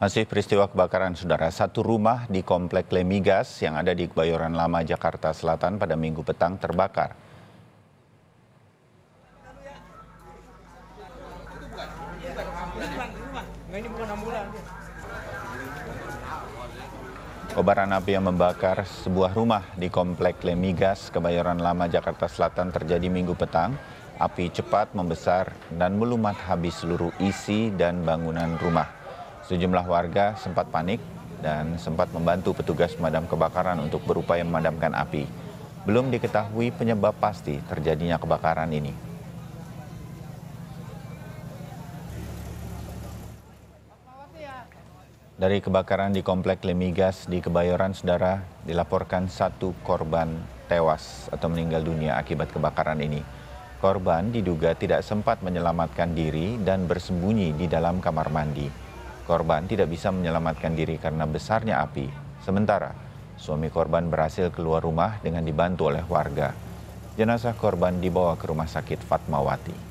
Masih peristiwa kebakaran, saudara. Satu rumah di Komplek Lemigas yang ada di Kebayoran Lama, Jakarta Selatan pada minggu petang terbakar. Kobaran api yang membakar sebuah rumah di Komplek Lemigas, Kebayoran Lama, Jakarta Selatan terjadi minggu petang. Api cepat membesar dan melumat habis seluruh isi dan bangunan rumah. Sejumlah warga sempat panik dan sempat membantu petugas pemadam kebakaran untuk berupaya memadamkan api. Belum diketahui penyebab pasti terjadinya kebakaran ini. Dari kebakaran di Komplek Lemigas di Kebayoran, Saudara, dilaporkan satu korban tewas atau meninggal dunia akibat kebakaran ini. Korban diduga tidak sempat menyelamatkan diri dan bersembunyi di dalam kamar mandi. Korban tidak bisa menyelamatkan diri karena besarnya api. Sementara, suami korban berhasil keluar rumah dengan dibantu oleh warga. Jenazah korban dibawa ke rumah sakit Fatmawati.